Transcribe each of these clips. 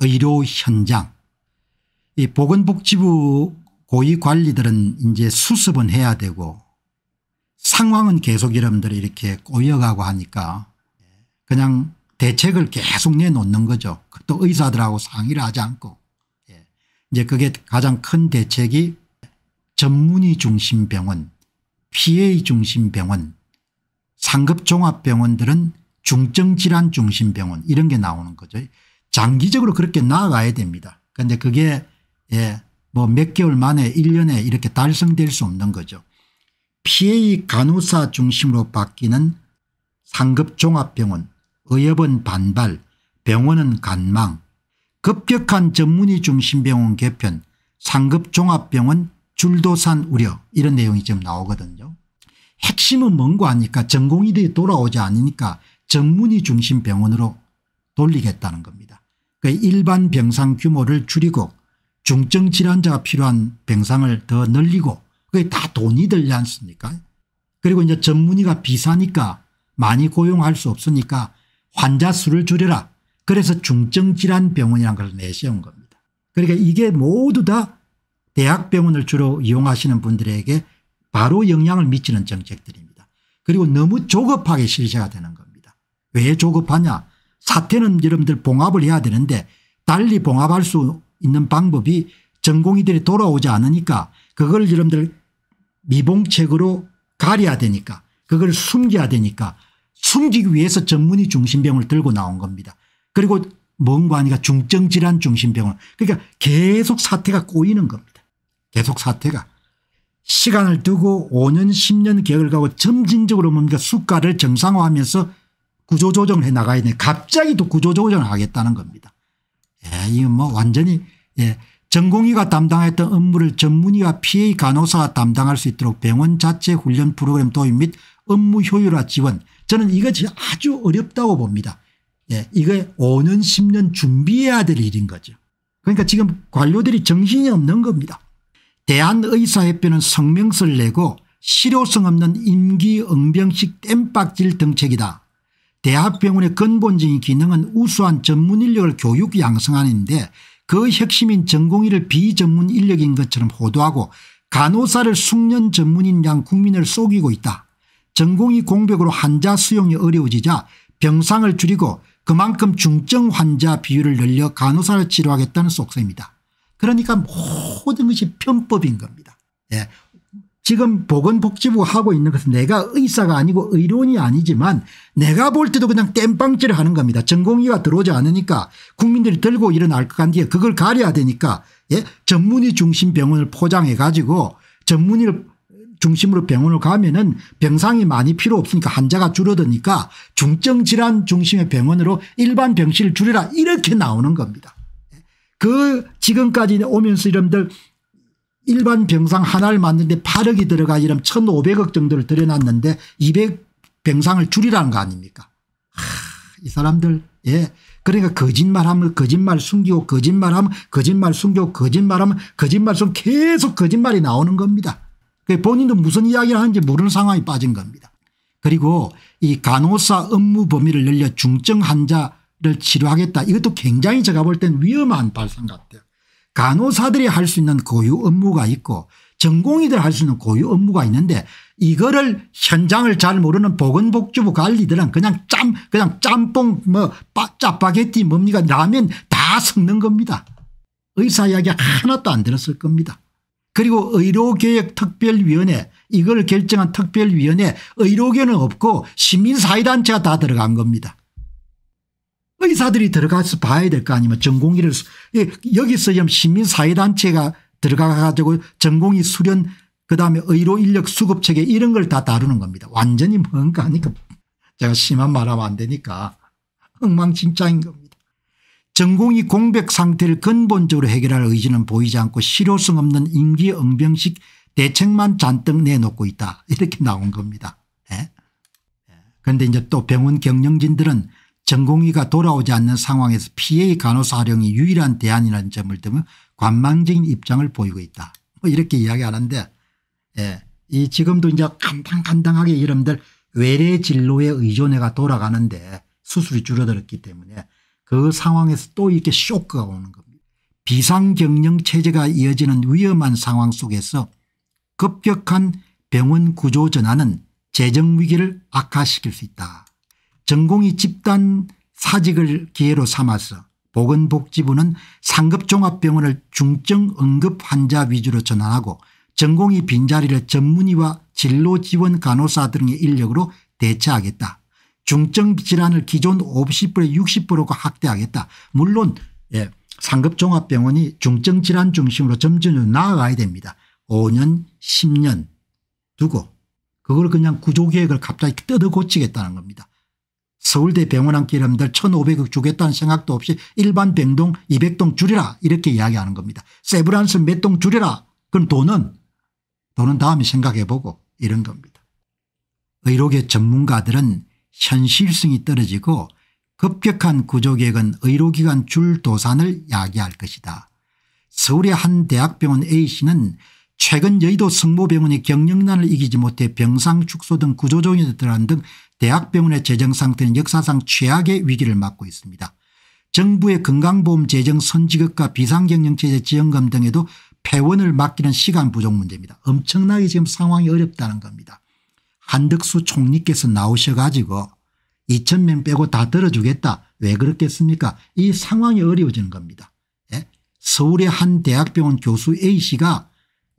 의료 현장 이 보건복지부 고위 관리들은 이제 수습은 해야 되고 상황은 계속 여러분들이 이렇게 꼬여가고 하니까 그냥 대책을 계속 내놓는 거죠. 또 의사들하고 상의를 하지 않고 예. 이제 그게 가장 큰 대책이 전문의 중심 병원 PA 중심 병원 상급종합병원들은 중증질환 중심 병원 이런 게 나오는 거죠. 장기적으로 그렇게 나아가야 됩니다. 그런데 그게 예, 뭐 몇 개월 만에 1년에 이렇게 달성될 수 없는 거죠. PA 간호사 중심으로 바뀌는 상급 종합병원, 의협은 반발, 병원은 간망, 급격한 전문의 중심 병원 개편, 상급 종합병원 줄도산 우려 이런 내용이 지금 나오거든요. 핵심은 뭔고 하니까 전공의들이 돌아오지 않으니까 전문의 중심 병원으로 돌리겠다는 겁니다. 그 일반 병상 규모를 줄이고 중증 질환자가 필요한 병상을 더 늘리고 그게 다 돈이 들지 않습니까 그리고 이제 전문의가 비싸니까 많이 고용할 수 없으니까 환자 수를 줄여라 그래서 중증질환 병원이라는 걸 내세운 겁니다. 그러니까 이게 모두 다 대학병원을 주로 이용하시는 분들에게 바로 영향을 미치는 정책들입니다. 그리고 너무 조급하게 실시가 되는 겁니다. 왜 조급하냐 사태는 여러분들 봉합을 해야 되는데 달리 봉합할 수 있는 방법이 전공이들이 돌아오지 않으니까 그걸 여러분들 미봉책으로 가려야 되니까 그걸 숨겨야 되니까 숨기기 위해서 전문의 중심병을 들고 나온 겁니다. 그리고 뭔가 아니가 중증질환 중심병을 그러니까 계속 사태가 꼬이는 겁니다. 계속 사태가. 시간을 두고 5년 10년 계획을 가고 점진적으로 뭡니까 수가를 정상화하면서 구조조정을 해 나가야 되는데 갑자기 또 구조조정을 하겠다는 겁니다. 예, 이건 뭐 완전히 예, 전공의가 담당했던 업무를 전문의와 PA 간호사가 담당할 수 있도록 병원 자체 훈련 프로그램 도입 및 업무 효율화 지원 저는 이것이 아주 어렵다고 봅니다. 예, 이게 5년 10년 준비해야 될 일인 거죠. 그러니까 지금 관료들이 정신이 없는 겁니다. 대한의사협회는 성명서를 내고 실효성 없는 임기응병식 땜빡질 정책이다. 대학병원의 근본적인 기능은 우수한 전문 인력을 교육 양성하는데 그 핵심인 전공의를 비전문 인력인 것처럼 호도하고 간호사를 숙련 전문인 양 국민을 속이고 있다. 전공의 공백으로 환자 수용이 어려워지자 병상을 줄이고 그만큼 중증 환자 비율을 늘려 간호사를 치료하겠다는 속셈이다. 그러니까 모든 것이 편법인 겁니다. 예. 지금 보건복지부가 하고 있는 것은 내가 의사가 아니고 의료원이 아니지만 내가 볼 때도 그냥 땜빵질을 하는 겁니다. 전공의가 들어오지 않으니까 국민들이 들고 일어날 것 같은데 그걸 가려야 되니까 예? 전문의 중심 병원을 포장해 가지고 전문의를 중심으로 병원을 가면은 병상이 많이 필요 없으니까 환자가 줄어드니까 중증질환 중심의 병원으로 일반 병실을 줄여라 이렇게 나오는 겁니다. 예? 그 지금까지 오면서 이름들 일반 병상 하나를 만드는데 8억이 들어가 이러면 1500억 정도를 들여놨는데 200병상을 줄이라는 거 아닙니까 하, 이 사람들 예 그러니까 거짓말하면 거짓말 숨기고 거짓말하면 거짓말 숨기고 거짓말하면 거짓말 숨 계속 거짓말이 나오는 겁니다 본인도 무슨 이야기를 하는지 모르는 상황에 빠진 겁니다 그리고 이 간호사 업무 범위를 늘려 중증 환자를 치료하겠다 이것도 굉장히 제가 볼 땐 위험한 발상 같아요 간호사들이 할 수 있는 고유 업무가 있고 전공의들 할 수 있는 고유 업무가 있는데 이거를 현장을 잘 모르는 보건복지부 관리들은 그냥 짬 그냥 짬뽕 뭐 짜파게티 뭡니까 라면 다 섞는 겁니다. 의사 이야기 하나도 안 들었을 겁니다. 그리고 의료계획특별위원회 이걸 결정한 특별위원회 의료계는 없고 시민사회단체가 다 들어간 겁니다. 의사들이 들어가서 봐야 될 거 아니면 전공의를 예, 여기서 시민사회단체가 들어가가지고 전공의 수련 그다음에 의료인력 수급체계 이런 걸 다 다루는 겁니다. 완전히 뭔가니까 하 제가 심한 말하면 안 되니까 엉망진창인 겁니다. 전공의 공백 상태를 근본적으로 해결할 의지는 보이지 않고 실효성 없는 임기응변식 대책만 잔뜩 내놓고 있다 이렇게 나온 겁니다. 예. 예. 그런데 이제 또 병원 경영진들은 전공의가 돌아오지 않는 상황에서 피 a 간호사령이 유일한 대안이라는 점을 들면 관망적인 입장을 보이고 있다. 뭐 이렇게 이야기하는데 예. 이 지금도 이제 간당간당하게 이름들 외래 진로에 의존해가 돌아가는데 수술이 줄어들었기 때문에 그 상황에서 또 이렇게 쇼크가 오는 겁니다. 비상경영 체제가 이어지는 위험한 상황 속에서 급격한 병원 구조 전환은 재정위기를 악화시킬 수 있다. 전공이 집단 사직을 기회로 삼아서 보건복지부는 상급종합병원을 중증 응급 환자 위주로 전환하고 전공이 빈자리를 전문의와 진로지원 간호사 등의 인력으로 대체하겠다. 중증 질환을 기존 50%에 60%가 확대하겠다. 물론 예, 상급종합병원이 중증 질환 중심으로 점점 나아가야 됩니다. 5년 10년 두고 그걸 그냥 구조계획을 갑자기 뜯어 고치겠다는 겁니다. 서울대 병원 한기여들 1500억 주겠다는 생각도 없이 일반 병동 200동 줄이라 이렇게 이야기하는 겁니다. 세브란스 몇 동 줄이라 그럼 돈은 돈은 다음에 생각해보고 이런 겁니다. 의료계 전문가들은 현실성이 떨어지고 급격한 구조개혁은 의료기관 줄 도산을 야기할 것이다. 서울의 한 대학병원 A씨는 최근 여의도 성모병원이 경영난을 이기지 못해 병상 축소 등 구조조정이 들어난등 대학병원의 재정상태는 역사상 최악의 위기를 맞고 있습니다. 정부의 건강보험 재정 선지급과 비상경영체제 지원금 등에도 폐원을 맡기는 시간 부족 문제입니다. 엄청나게 지금 상황이 어렵다는 겁니다. 한덕수 총리께서 나오셔가지고 2천명 빼고 다 들어주겠다. 왜 그렇겠습니까? 이 상황이 어려워지는 겁니다. 예? 서울의 한 대학병원 교수 A씨가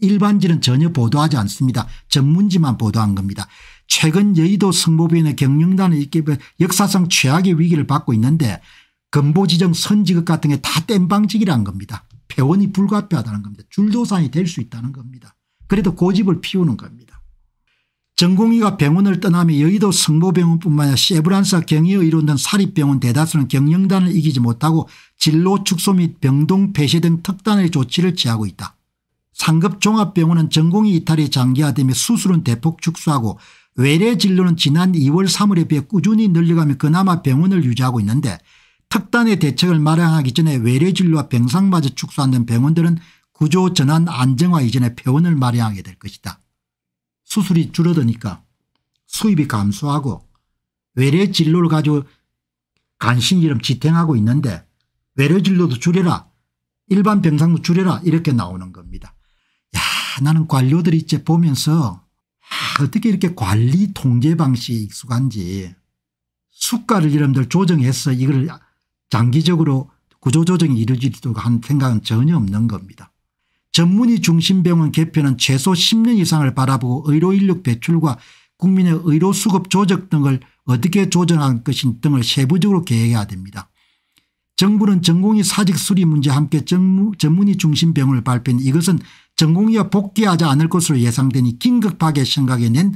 일반지는 전혀 보도하지 않습니다. 전문지만 보도한 겁니다. 최근 여의도 성모병원의 경영단에 있게 역사상 최악의 위기를 받고 있는데 건보지정 선지급 같은 게 다 땜방직이라는 겁니다. 폐원이 불가피하다는 겁니다. 줄도산이 될 수 있다는 겁니다. 그래도 고집을 피우는 겁니다. 전공의가 병원을 떠나며 여의도 성모병원뿐만 아니라 세브란스 경희의료 등 사립병원 대다수는 경영단을 이기지 못하고 진로 축소 및 병동 폐쇄 등 특단의 조치를 취하고 있다. 상급종합병원은 전공의 이탈이 장기화되며 수술은 대폭 축소하고 외래 진료는 지난 2월 3월에 비해 꾸준히 늘려가며 그나마 병원을 유지하고 있는데 특단의 대책을 마련하기 전에 외래 진료와 병상마저 축소하는 병원들은 구조 전환 안정화 이전에 병원을 마련하게 될 것이다. 수술이 줄어드니까 수입이 감소하고 외래 진료를 가지고 간신히름 지탱하고 있는데 외래 진료도 줄여라 일반 병상도 줄여라 이렇게 나오는 겁니다. 나는 관료들이 이제 보면서 어떻게 이렇게 관리 통제 방식이 익숙한지 수가를 이름들 조정해서 이걸 장기적으로 구조조정이 이루어지도록 한 생각은 전혀 없는 겁니다. 전문의 중심 병원 개편은 최소 10년 이상을 바라보고 의료 인력 배출과 국민의 의료 수급 조정 등을 어떻게 조정할 것인 등을 세부적으로 계획해야 됩니다. 정부는 전공의 사직 수리 문제와 함께 전문의 중심 병원을 발표한 이것은 전공이가 복귀하지 않을 것으로 예상되니 긴급하게 생각해낸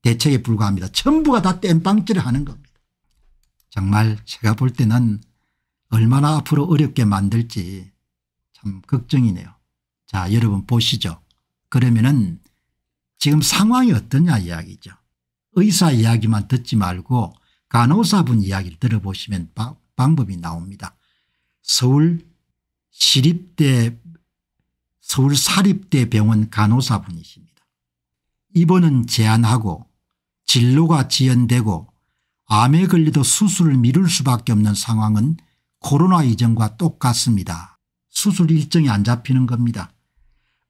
대책에 불과합니다. 전부가 다 땜빵질을 하는 겁니다. 정말 제가 볼 때는 얼마나 앞으로 어렵게 만들지 참 걱정이네요. 자 여러분 보시죠. 그러면은 지금 상황이 어떠냐 이야기죠. 의사 이야기만 듣지 말고 간호사분 이야기를 들어보시면 바, 방법이 나옵니다. 서울 시립대 서울 사립대병원 간호사분이십니다. 입원은 제한하고 진로가 지연되고 암에 걸려도 수술을 미룰 수밖에 없는 상황은 코로나 이전과 똑같습니다. 수술 일정이 안 잡히는 겁니다.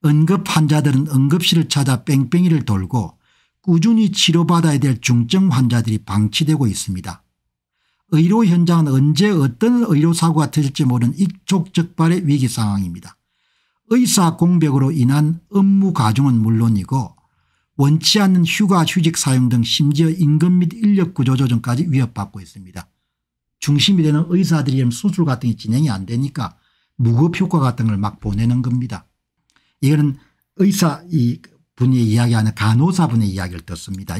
응급 환자들은 응급실을 찾아 뺑뺑이를 돌고 꾸준히 치료받아야 될 중증 환자들이 방치되고 있습니다. 의료 현장은 언제 어떤 의료사고가 터질지 모르는 익족적발의 위기 상황입니다. 의사 공백으로 인한 업무 가중은 물론이고 원치 않는 휴가 휴직 사용 등 심지어 임금 및 인력 구조 조정까지 위협받고 있습니다. 중심이 되는 의사들이 수술 같은 게 진행이 안 되니까 무급 효과 같은 걸 막 보내는 겁니다. 이거는 의사 분이 이야기하는 간호사분의 이야기를 듣습니다.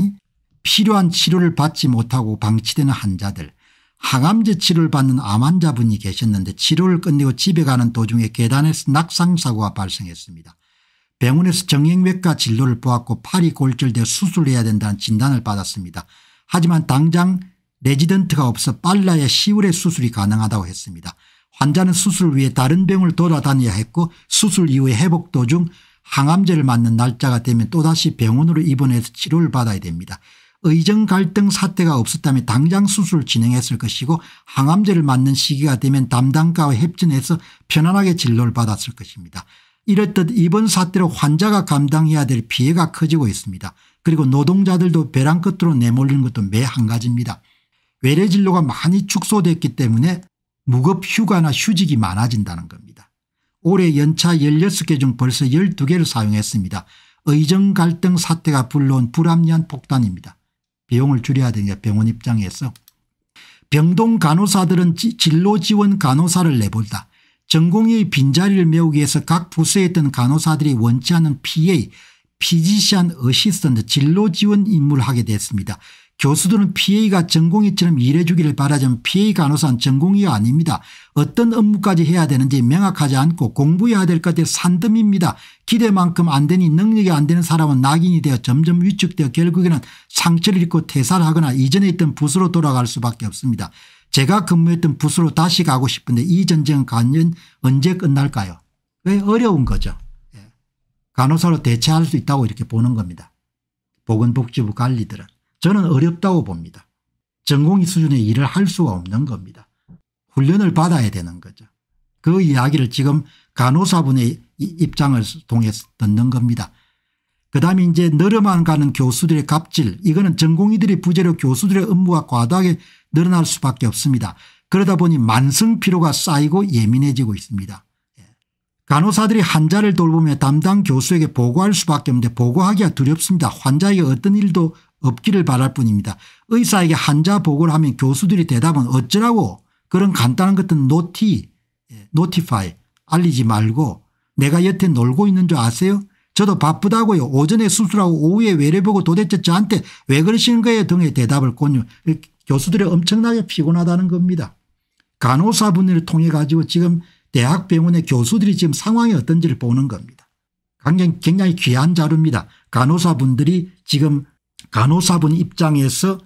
필요한 치료를 받지 못하고 방치되는 환자들 항암 제치를 료 받는 암환자분이 계셨는데 치료를 끝내고 집에 가는 도중에 계단에서 낙상사고가 발생했습니다. 병원에서 정형외과 진료를 보았고 팔이 골절돼 수술해야 된다는 진단을 받았습니다. 하지만 당장 레지던트가 없어 빨라야 10월에 수술이 가능하다고 했습니다. 환자는 수술 위해 다른 병을 돌아다녀야 했고 수술 이후에 회복 도중 항암제를 맞는 날짜가 되면 또다시 병원으로 입원해서 치료를 받아야 됩니다. 의정 갈등 사태가 없었다면 당장 수술을 진행했을 것이고 항암제를 맞는 시기가 되면 담당과와 협진해서 편안하게 진료를 받았을 것입니다. 이렇듯 이번 사태로 환자가 감당해야 될 피해가 커지고 있습니다. 그리고 노동자들도 벼랑 끝으로 내몰리는 것도 매 한 가지입니다. 외래 진료가 많이 축소됐기 때문에 무급 휴가나 휴직이 많아진다는 겁니다. 올해 연차 16개 중 벌써 12개를 사용했습니다. 의정 갈등 사태가 불러온 불합리한 폭탄입니다. 비용을 줄여야 되니까 병원 입장에서 병동 간호사들은 진로 지원 간호사를 내보다 전공의 빈자리를 메우기 위해서 각 부서에 있던 간호사들이 원치 않은 PA, 피지션 어시스턴트 진로 지원 임무를 하게 됐습니다. 교수들은 PA가 전공의처럼 일해주기를 바라지만 PA 간호사는 전공의가 아닙니다. 어떤 업무까지 해야 되는지 명확하지 않고 공부해야 될 것에 산더미입니다 기대만큼 안 되니 능력이 안 되는 사람은 낙인이 되어 점점 위축되어 결국에는 상처를 입고 퇴사를 하거나 이전에 있던 부스로 돌아갈 수밖에 없습니다. 제가 근무했던 부스로 다시 가고 싶은데 이 전쟁은 과연 언제 끝날까요 왜 어려운 거죠. 예. 간호사로 대체할 수 있다고 이렇게 보는 겁니다. 보건복지부 관리들은. 저는 어렵다고 봅니다. 전공의 수준의 일을 할 수가 없는 겁니다. 훈련을 받아야 되는 거죠. 그 이야기를 지금 간호사분의 입장을 통해서 듣는 겁니다. 그다음에 이제 늘어만 가는 교수들의 갑질 이거는 전공의들이 부재로 교수들의 업무가 과도하게 늘어날 수밖에 없습니다. 그러다 보니 만성 피로가 쌓이고 예민해지고 있습니다. 예. 간호사들이 환자를 돌보며 담당 교수에게 보고할 수밖에 없는데 보고하기가 두렵습니다. 환자에게 어떤 일도 없기를 바랄 뿐입니다. 의사에게 환자 보고를 하면 교수들이 대답은 어쩌라고 그런 간단한 것은 들 노티, 노티파이 예, 알리지 말고 내가 여태 놀고 있는 줄 아세요? 저도 바쁘다고요. 오전에 수술하고 오후에 외래보고 도대체 저한테 왜 그러시는 거예요 등의 대답을 권유. 교수들이 엄청나게 피곤하다는 겁니다. 간호사분을 통해 가지고 지금 대학병원의 교수들이 지금 상황이 어떤지를 보는 겁니다. 굉장 굉장히 귀한 자료입니다. 간호사분들이 지금 간호사분 입장에서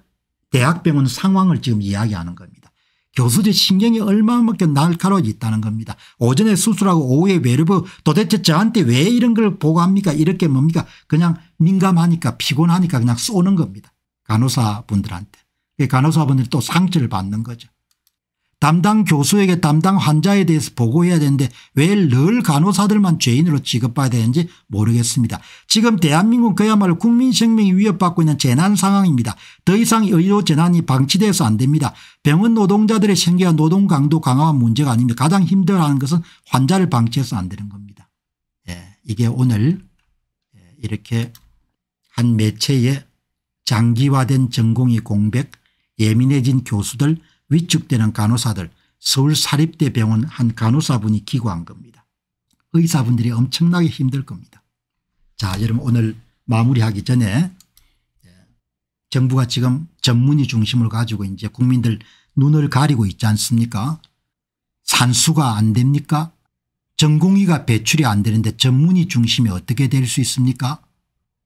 대학병원 상황을 지금 이야기하는 겁니다. 교수들 신경이 얼마만큼 날카로워 있다는 겁니다. 오전에 수술하고 오후에 외르부 도대체 저한테 왜 이런 걸 보고합니까 이렇게 뭡니까 그냥 민감하니까 피곤하니까 그냥 쏘는 겁니다. 간호사분들한테. 그 간호사분들이 또 상처를 받는 거죠. 담당 교수에게 담당 환자에 대해서 보고해야 되는데 왜 늘 간호사들만 죄인으로 지급받아야 되는지 모르겠습니다. 지금 대한민국 그야말로 국민 생명이 위협받고 있는 재난 상황입니다. 더 이상 의료 재난이 방치돼서 안 됩니다. 병원 노동자들의 생계와 노동 강도 강화와 문제가 아닙니다. 가장 힘들어하는 것은 환자를 방치해서 안 되는 겁니다. 예, 이게 오늘 예, 이렇게 한매체에 장기화된 전공의 공백 예민해진 교수들 위축되는 간호사들 서울 사립대 병원 한 간호사분이 기고한 겁니다. 의사분들이 엄청나게 힘들 겁니다. 자 여러분 오늘 마무리하기 전에 예, 정부가 지금 전문의 중심을 가지고 이제 국민들 눈을 가리고 있지 않습니까 산수가 안 됩니까 전공의가 배출이 안 되는데 전문의 중심이 어떻게 될 수 있습니까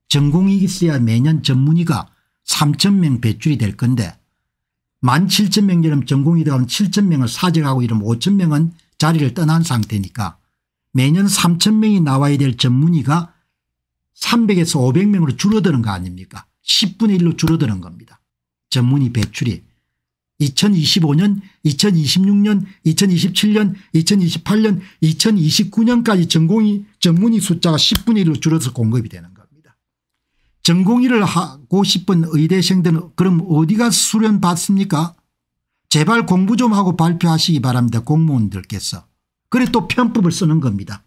전공이 있어야 매년 전문의가 3천명 배출이 될 건데 만 7천 명 이름 전공이의어가한 7천 명을 사직하고 이름 5천 명은 자리를 떠난 상태니까 매년 3천 명이 나와야 될 전문의가 300에서 500명으로 줄어드는 거 아닙니까 10분의 1로 줄어드는 겁니다. 전문의 배출이 2025년 2026년 2027년 2028년 2029년까지 전공이 전문의 숫자가 10분의 1로 줄어서 공급이 되는 거예요. 전공의를 하고 싶은 의대생들은 그럼 어디가 수련 받습니까 제발 공부 좀 하고 발표하시기 바랍니다 공무원들께서. 그래 또 편법을 쓰는 겁니다.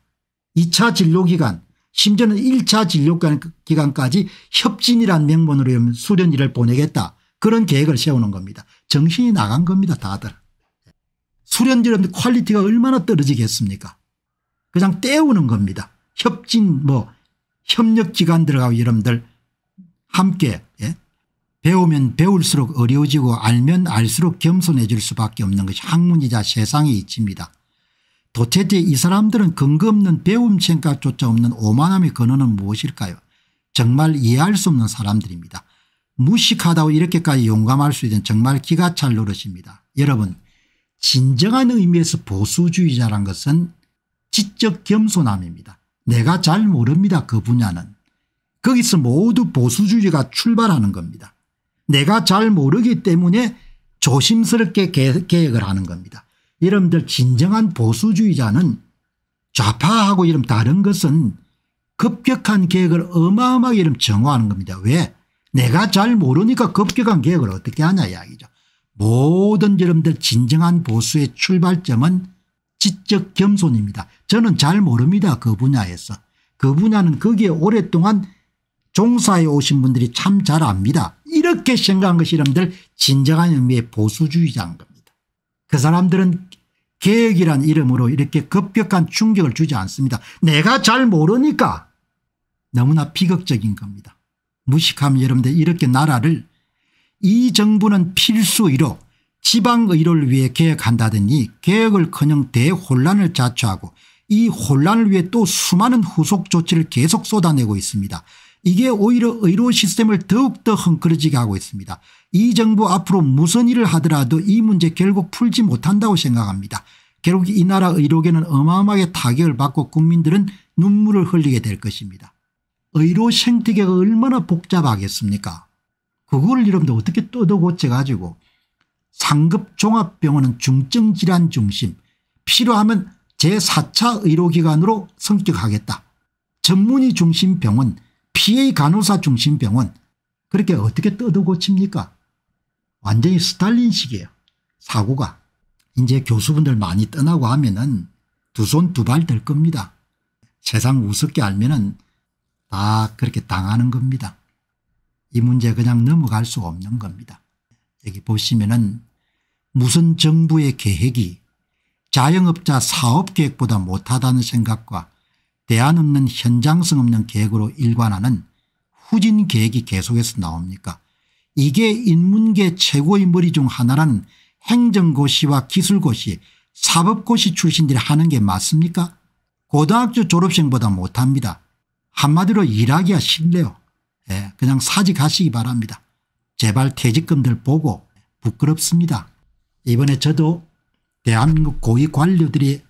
2차 진료기간 심지어는 1차 진료기간까지 협진이란 명분으로 수련의를 보내겠다. 그런 계획을 세우는 겁니다. 정신이 나간 겁니다 다들. 수련일은 퀄리티가 얼마나 떨어지겠습니까 그냥 때우는 겁니다. 협진 뭐 협력기관 들어가고 여러분들 함께 예? 배우면 배울수록 어려워지고 알면 알수록 겸손해질 수밖에 없는 것이 학문이자 세상의 이치입니다. 도대체 이 사람들은 근거 없는 배움 생각조차 없는 오만함의 근원은 무엇일까요 정말 이해할 수 없는 사람들입니다. 무식하다고 이렇게까지 용감할 수 있는 정말 기가 찰 노릇입니다. 여러분 진정한 의미에서 보수주의자란 것은 지적 겸손함입니다. 내가 잘 모릅니다. 그 분야는. 거기서 모두 보수주의가 출발하는 겁니다. 내가 잘 모르기 때문에 조심스럽게 계획을 하는 겁니다. 여러분들 진정한 보수주의자는 좌파하고 이름 다른 것은 급격한 계획을 어마어마하게 이름 정화하는 겁니다. 왜? 내가 잘 모르니까 급격한 계획을 어떻게 하냐 이야기죠. 모든 여러분들 진정한 보수의 출발점은 지적 겸손입니다. 저는 잘 모릅니다. 그 분야에서. 그 분야는 거기에 오랫동안 종사에 오신 분들이 참 잘 압니다. 이렇게 생각한 것이 여러분들 진정한 의미의 보수주의자인 겁니다. 그 사람들은 개혁이란 이름으로 이렇게 급격한 충격을 주지 않습니다. 내가 잘 모르니까 너무나 비극적인 겁니다. 무식하면 여러분들 이렇게 나라를 이 정부는 필수의료 지방의료를 위해 개혁한다더니 개혁을커녕 대혼란을 자초하고 이 혼란을 위해 또 수많은 후속 조치를 계속 쏟아내고 있습니다. 이게 오히려 의료 시스템을 더욱더 헝클어지게 하고 있습니다. 이 정부 앞으로 무슨 일을 하더라도 이 문제 결국 풀지 못한다고 생각합니다. 결국 이 나라 의료계는 어마어마하게 타격을 받고 국민들은 눈물을 흘리게 될 것입니다. 의료 생태계가 얼마나 복잡하겠습니까 그걸 여러분들 어떻게 뜯어 고쳐가지고 상급 종합병원은 중증질환 중심 필요하면 제4차 의료기관으로 성격하겠다. 전문의 중심 병원 PA 간호사 중심 병원 그렇게 어떻게 뜯어 고칩니까 완전히 스탈린식이에요. 사고가. 이제 교수분들 많이 떠나고 하면은 두 손 두 발 될 겁니다. 세상 우습게 알면은 다 그렇게 당하는 겁니다. 이 문제 그냥 넘어갈 수 없는 겁니다. 여기 보시면은 무슨 정부의 계획이 자영업자 사업계획보다 못하다는 생각과 대안 없는 현장성 없는 계획으로 일관하는 후진 계획이 계속해서 나옵니까 이게 인문계 최고의 머리 중하나란 행정고시와 기술고시 사법고시 출신들이 하는 게 맞습니까 고등학교 졸업생보다 못합니다. 한마디로 일하기가 싫네요. 예, 그냥 사직하시기 바랍니다. 제발 퇴직금들 보고 부끄럽습니다. 이번에 저도 대한민국 고위 관료들이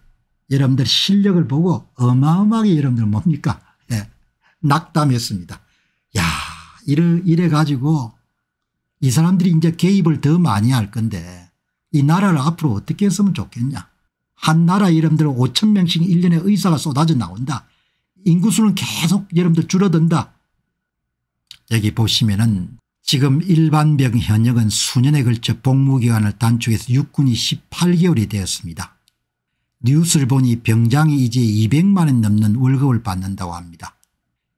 여러분들 실력을 보고 어마어마하게 여러분들 뭡니까 예. 낙담했습니다. 야 이래, 이래 가지고 이 사람들이 이제 개입을 더 많이 할 건데 이 나라를 앞으로 어떻게 했으면 좋겠냐. 한 나라 여러분들 5천 명씩 1년에 의사가 쏟아져 나온다. 인구수는 계속 여러분들 줄어든다. 여기 보시면은 지금 일반병 현역은 수년에 걸쳐 복무기간을 단축해서 육군이 18개월이 되었습니다. 뉴스를 보니 병장이 이제 200만원 넘는 월급을 받는다고 합니다.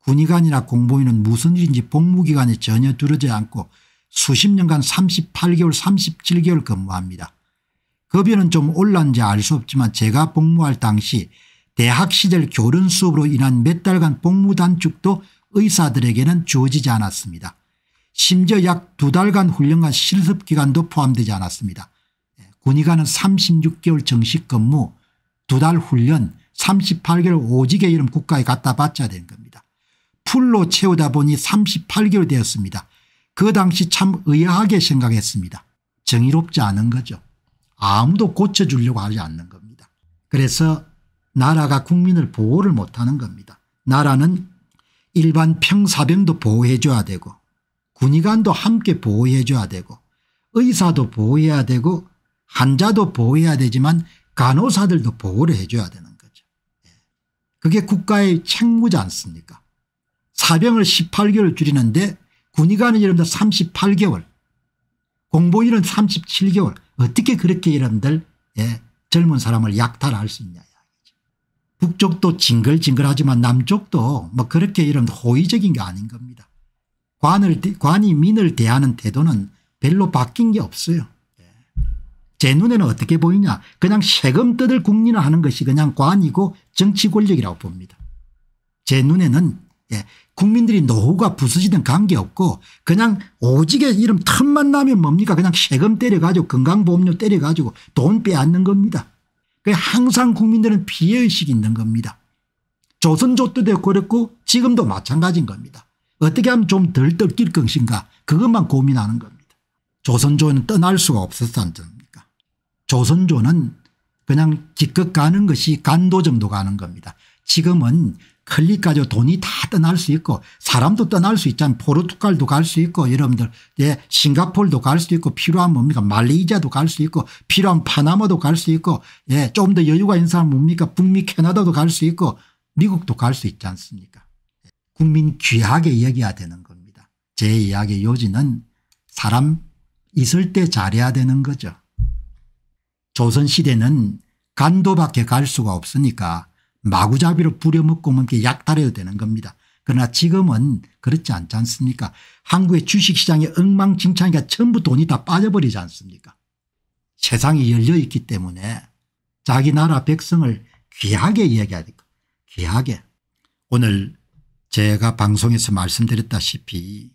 군의관이나 공보인은 무슨 일인지 복무기간에 전혀 두르지 않고 수십 년간 38개월 37개월 근무합니다. 급여는 좀 올랐는지 알 수 없지만 제가 복무할 당시 대학 시절 교련 수업으로 인한 몇 달간 복무 단축도 의사들에게는 주어지지 않았습니다. 심지어 약 두 달간 훈련과 실습 기간도 포함되지 않았습니다. 예, 군의관은 36개월 정식 근무 두달 훈련 38개월 오지게 이름 국가에 갖다 바쳐야 되는 겁니다. 풀로 채우다 보니 38개월 되었습니다. 그 당시 참 의아하게 생각했습니다. 정의롭지 않은 거죠. 아무도 고쳐주려고 하지 않는 겁니다. 그래서 나라가 국민을 보호를 못하는 겁니다. 나라는 일반 평사병도 보호해줘야 되고 군의관도 함께 보호해줘야 되고 의사도 보호해야 되고 환자도 보호해야 되지만 간호사들도 보호를 해 줘야 되는 거죠. 예. 그게 국가의 책무지 않습니까 사병을 18개월 줄이는데 군의관은 여러분들 38개월 공보일은 37개월 어떻게 그렇게 여러분들 예, 젊은 사람을 약탈할 수 있냐 북쪽도 징글징글하지만 남쪽도 뭐 그렇게 이런 호의적인 게 아닌 겁니다. 관을 관이 민을 대하는 태도는 별로 바뀐 게 없어요. 제 눈에는 어떻게 보이냐 그냥 세금 뜯을 국리나 하는 것이 그냥 관이고 정치 권력이라고 봅니다. 제 눈에는 예, 국민들이 노후가 부수지든 관계없고 그냥 오직게 이름 틈만 나면 뭡니까 그냥 세금 때려가지고 건강보험료 때려가지고 돈 빼앗는 겁니다. 그 항상 국민들은 피해의식이 있는 겁니다. 조선조 때도 그렇고 지금도 마찬가지인 겁니다. 어떻게 하면 좀 덜 뜯길 것인가 그것만 고민하는 겁니다. 조선조는 떠날 수가 없었다 점. 조선조는 그냥 기껏 가는 것이 간도 정도 가는 겁니다. 지금은 클릭 까지 돈이 다 떠날 수 있고 사람도 떠날 수 있잖아요. 포르투갈도 갈 수 있고 여러분들 예, 싱가폴도 갈 수 있고 필요한 뭡니까 말레이시아도 갈 수 있고 필요한 파나마도 갈 수 있고 예, 조금 더 여유가 있는 사람 뭡니까 북미 캐나다도 갈 수 있고 미국도 갈 수 있지 않습니까 국민 귀하게 얘기해야 되는 겁니다. 제 이야기의 요지는 사람 있을 때 잘해야 되는 거죠. 조선시대는 간도밖에 갈 수가 없으니까 마구잡이로 부려먹고 먹게 약탈해도 되는 겁니다. 그러나 지금은 그렇지 않지 않습니까 한국의 주식시장의 엉망진창이가 전부 돈이 다 빠져버리지 않습니까 세상이 열려있기 때문에 자기 나라 백성을 귀하게 이야기해야 될까 귀하게 오늘 제가 방송에서 말씀드렸다시피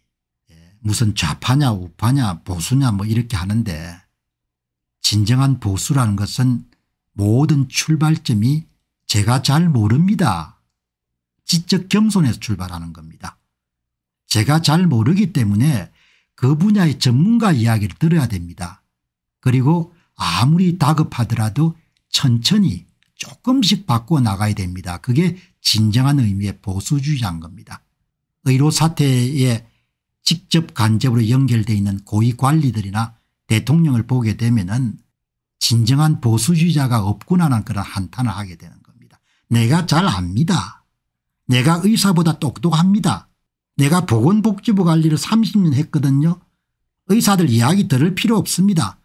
예, 무슨 좌파냐 우파냐 보수냐 뭐 이렇게 하는데 진정한 보수라는 것은 모든 출발점이 제가 잘 모릅니다. 지적 겸손에서 출발하는 겁니다. 제가 잘 모르기 때문에 그 분야의 전문가 이야기를 들어야 됩니다. 그리고 아무리 다급하더라도 천천히 조금씩 바꿔 나가야 됩니다. 그게 진정한 의미의 보수주의자인 겁니다. 의료 사태에 직접 간접으로 연결되어 있는 고위 관리들이나 대통령을 보게 되면은 진정한 보수주의자가 없구나라는 그런 한탄을 하게 되는 겁니다. 내가 잘 압니다. 내가 의사보다 똑똑합니다. 내가 보건복지부 관리를 30년 했거든요. 의사들 이야기 들을 필요 없습니다.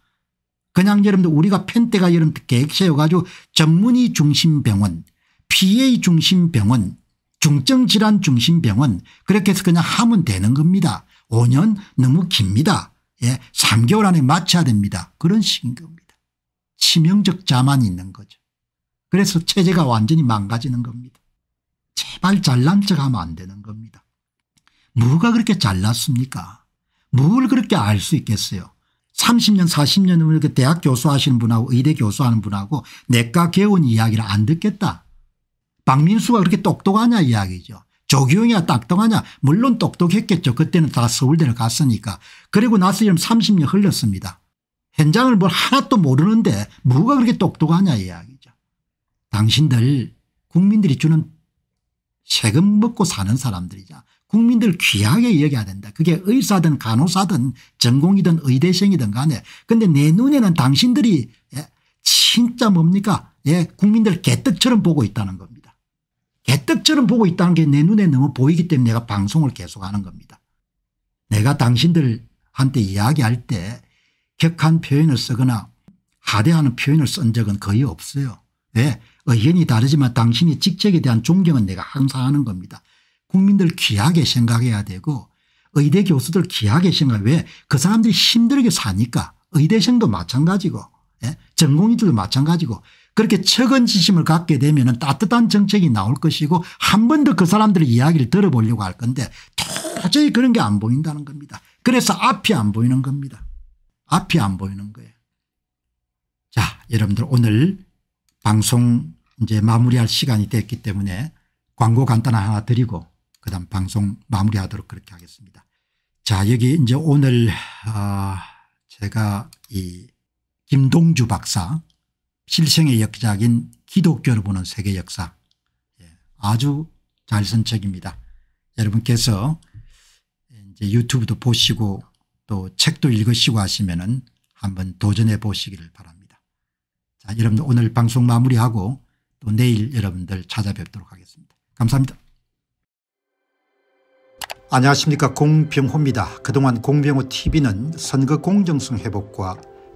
그냥 여러분들 우리가 펜대가 여러분들 계획 세워가지고 전문의 중심 병원, PA 중심 병원, 중증질환 중심 병원 그렇게 해서 그냥 하면 되는 겁니다. 5년 너무 깁니다. 예, 3개월 안에 마쳐야 됩니다. 그런 식인 겁니다. 치명적 자만이 있는 거죠. 그래서 체제가 완전히 망가지는 겁니다. 제발 잘난 척하면 안 되는 겁니다. 뭐가 그렇게 잘났습니까? 뭘 그렇게 알 수 있겠어요? 30년 40년을 이렇게 대학 교수하시는 분하고 의대 교수하는 분하고 내과 개원 이야기를 안 듣겠다. 박민수가 그렇게 똑똑하냐 이야기죠. 조경이야 딱똑하냐 물론 똑똑했겠죠. 그때는 다 서울대를 갔으니까. 그리고 나서 지금 30년 흘렸습니다 현장을 뭘 하나도 모르는데 뭐가 그렇게 똑똑하냐 이야기죠. 당신들 국민들이 주는 세금 먹고 사는 사람들이자 국민들 귀하게 기해야 된다. 그게 의사든 간호사든 전공이든 의대생이든 간에 근데 내 눈에는 당신들이 예, 진짜 뭡니까 예, 국민들 개떡처럼 보고 있다는 겁니다. 개떡처럼 보고 있다는 게 내 눈에 너무 보이기 때문에 내가 방송을 계속하는 겁니다. 내가 당신들한테 이야기할 때 격한 표현을 쓰거나 하대하는 표현을 쓴 적은 거의 없어요. 왜? 예, 의견이 다르지만 당신이 직책에 대한 존경은 내가 항상 하는 겁니다. 국민들 귀하게 생각해야 되고 의대 교수들 귀하게 생각해. 왜? 그 사람들이 힘들게 사니까. 의대생도 마찬가지고 예? 전공의들도 마찬가지고 그렇게 측은지심을 갖게 되면 따뜻한 정책이 나올 것이고 한 번 더 그 사람들의 이야기를 들어보려고 할 건데 도저히 그런 게 안 보인다는 겁니다. 그래서 앞이 안 보이는 겁니다. 앞이 안 보이는 거예요. 자 여러분들 오늘 방송 이제 마무리할 시간이 됐기 때문에 광고 간단한 하나 드리고 그다음 방송 마무리하도록 그렇게 하겠습니다. 자 여기 이제 오늘 아 제가 이 김동주 박사 실생의 역작인 기독교를 보는 세계 역사 예, 아주 잘쓴 책입니다. 여러분께서 이제 유튜브도 보시고 또 책도 읽으시고 하시면은 한번 도전해 보시기를 바랍니다. 자, 여러분들 오늘 방송 마무리하고 또 내일 여러분들 찾아뵙도록 하겠습니다. 감사합니다. 안녕하십니까 공병호입니다. 그동안 공병호 tv는 선거 공정성 회복과